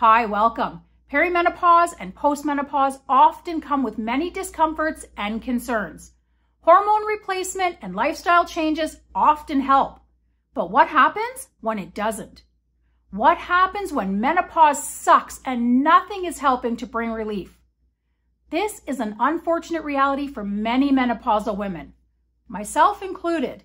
Hi, welcome. Perimenopause and postmenopause often come with many discomforts and concerns. Hormone replacement and lifestyle changes often help. But what happens when it doesn't? What happens when menopause sucks and nothing is helping to bring relief? This is an unfortunate reality for many menopausal women, myself included.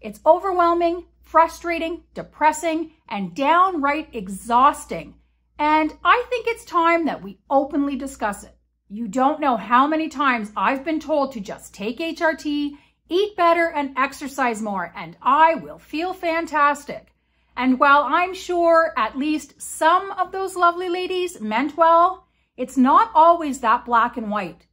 It's overwhelming, frustrating, depressing, and downright exhausting and I think it's time that we openly discuss it. You don't know how many times I've been told to just take HRT, eat better, and exercise more, and I will feel fantastic. And while I'm sure at least some of those lovely ladies meant well, it's not always that black and white.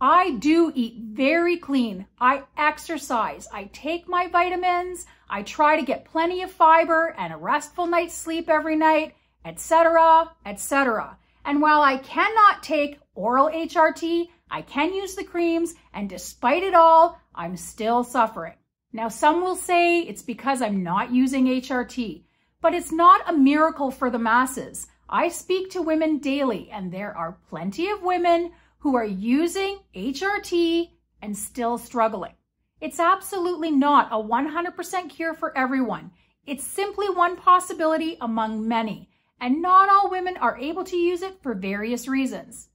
I do eat very clean. I exercise. I take my vitamins. I try to get plenty of fiber and a restful night's sleep every night etc., etc. And while I cannot take oral HRT, I can use the creams, and despite it all, I'm still suffering. Now, some will say it's because I'm not using HRT, but it's not a miracle for the masses. I speak to women daily, and there are plenty of women who are using HRT and still struggling. It's absolutely not a 100% cure for everyone. It's simply one possibility among many and not all women are able to use it for various reasons.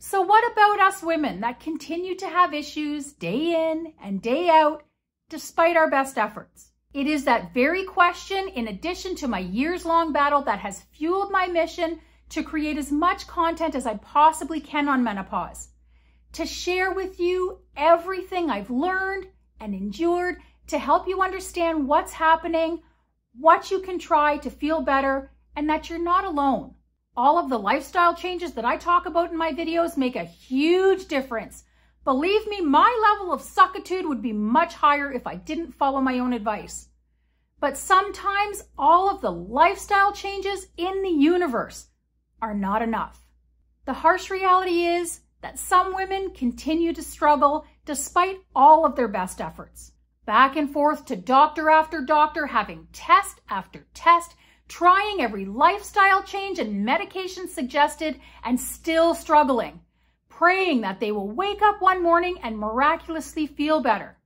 So what about us women that continue to have issues day in and day out despite our best efforts? It is that very question in addition to my years-long battle that has fueled my mission to create as much content as I possibly can on menopause, to share with you everything I've learned and endured to help you understand what's happening, what you can try to feel better, and that you're not alone. All of the lifestyle changes that I talk about in my videos make a huge difference. Believe me, my level of suckitude would be much higher if I didn't follow my own advice. But sometimes all of the lifestyle changes in the universe are not enough. The harsh reality is that some women continue to struggle despite all of their best efforts. Back and forth to doctor after doctor, having test after test, trying every lifestyle change and medication suggested, and still struggling, praying that they will wake up one morning and miraculously feel better.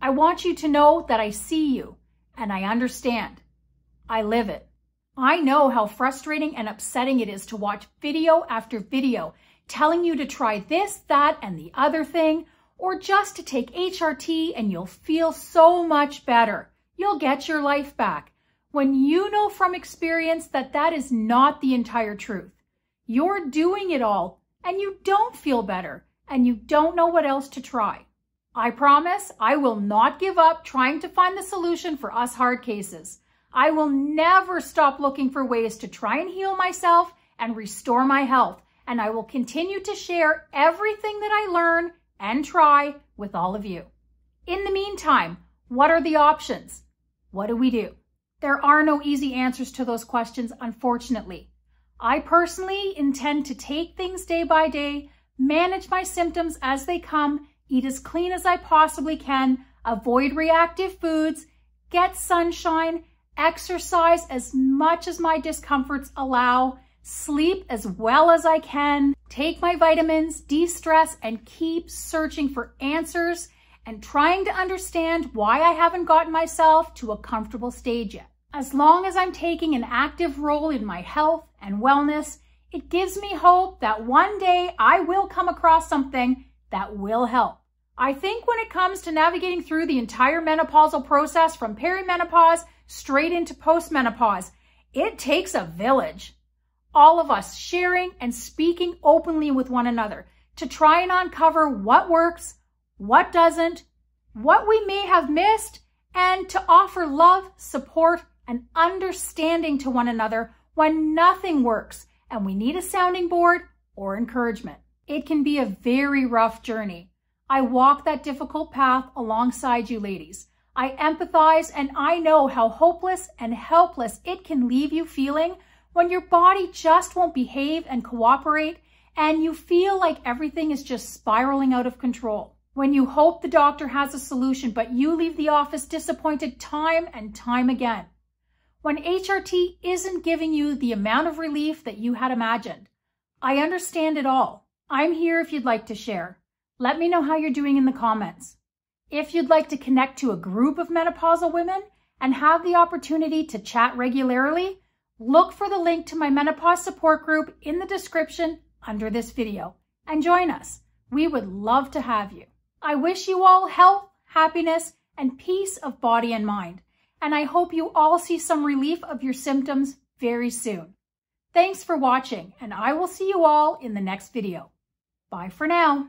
I want you to know that I see you and I understand. I live it. I know how frustrating and upsetting it is to watch video after video telling you to try this, that, and the other thing, or just to take HRT and you'll feel so much better. You'll get your life back when you know from experience that that is not the entire truth. You're doing it all and you don't feel better and you don't know what else to try. I promise I will not give up trying to find the solution for us hard cases. I will never stop looking for ways to try and heal myself and restore my health. And I will continue to share everything that I learn and try with all of you. In the meantime, what are the options? What do we do? There are no easy answers to those questions, unfortunately. I personally intend to take things day by day, manage my symptoms as they come, eat as clean as I possibly can, avoid reactive foods, get sunshine, exercise as much as my discomforts allow, sleep as well as I can, take my vitamins, de-stress, and keep searching for answers and trying to understand why I haven't gotten myself to a comfortable stage yet. As long as I'm taking an active role in my health and wellness, it gives me hope that one day I will come across something that will help. I think when it comes to navigating through the entire menopausal process from perimenopause straight into postmenopause, it takes a village. All of us sharing and speaking openly with one another to try and uncover what works, what doesn't, what we may have missed, and to offer love, support, an understanding to one another when nothing works and we need a sounding board or encouragement. It can be a very rough journey. I walk that difficult path alongside you ladies. I empathize and I know how hopeless and helpless it can leave you feeling when your body just won't behave and cooperate and you feel like everything is just spiraling out of control. When you hope the doctor has a solution, but you leave the office disappointed time and time again when HRT isn't giving you the amount of relief that you had imagined. I understand it all. I'm here if you'd like to share. Let me know how you're doing in the comments. If you'd like to connect to a group of menopausal women and have the opportunity to chat regularly, look for the link to my menopause support group in the description under this video and join us. We would love to have you. I wish you all health, happiness, and peace of body and mind and I hope you all see some relief of your symptoms very soon. Thanks for watching, and I will see you all in the next video. Bye for now.